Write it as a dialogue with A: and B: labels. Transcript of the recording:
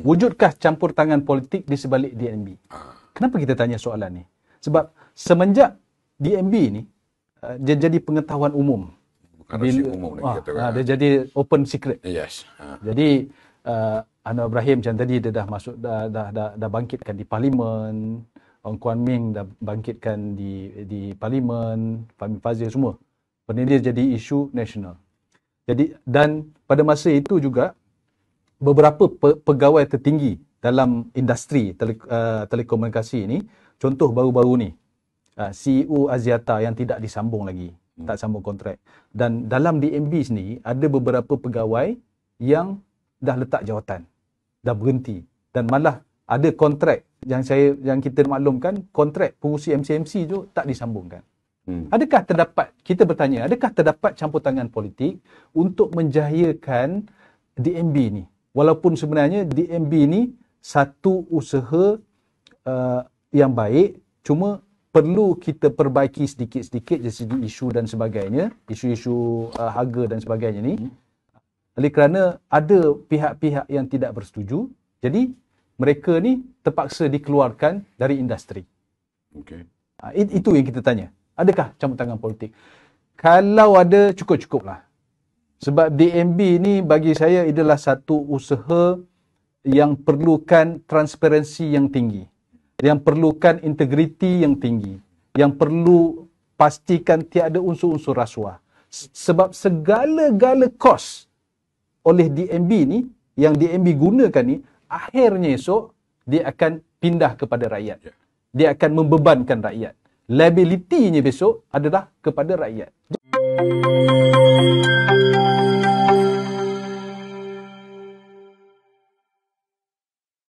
A: Wujudkah campur tangan politik di sebalik DNB? Kenapa kita tanya soalan ni? Sebab semenjak DNB ni uh, dia jadi pengetahuan umum. Bukan rahsia umum lagi ah, kata ah, Dia jadi open secret. Yes. Ah. Jadi uh, Anwar Ibrahim macam tadi dia dah masuk dah dah dah, dah bangkitkan di parlimen. Ong Kuan Ming dah bangkitkan di di parlimen, Fahmi Fazil semua. Pernah dia jadi isu nasional. Jadi dan pada masa itu juga beberapa pe- pegawai tertinggi dalam industri tele- uh, telekomunikasi ini contoh baru-baru ni uh, CEO Aziata yang tidak disambung lagi hmm. tak sambung kontrak dan dalam DMB sini ada beberapa pegawai yang dah letak jawatan dah berhenti dan malah ada kontrak yang saya yang kita maklumkan kontrak pengurusi MCMC tu tak disambungkan. Hmm. Adakah terdapat kita bertanya adakah terdapat campur tangan politik untuk menjayakan DMB ni walaupun sebenarnya DMB ni satu usaha uh, yang baik cuma perlu kita perbaiki sedikit-sedikit dari segi isu dan sebagainya isu-isu uh, harga dan sebagainya ni hmm. oleh kerana ada pihak-pihak yang tidak bersetuju jadi mereka ni terpaksa dikeluarkan dari industri okay. uh, ha, it, itu yang kita tanya adakah campur tangan politik kalau ada cukup-cukup lah sebab DMB ni bagi saya adalah satu usaha yang perlukan transparansi yang tinggi. Yang perlukan integriti yang tinggi. Yang perlu pastikan tiada unsur-unsur rasuah. Sebab segala-gala kos oleh DMB ni, yang DMB gunakan ni, akhirnya esok dia akan pindah kepada rakyat. Ya. Dia akan membebankan rakyat. Liabilitinya besok adalah kepada rakyat. Jadi...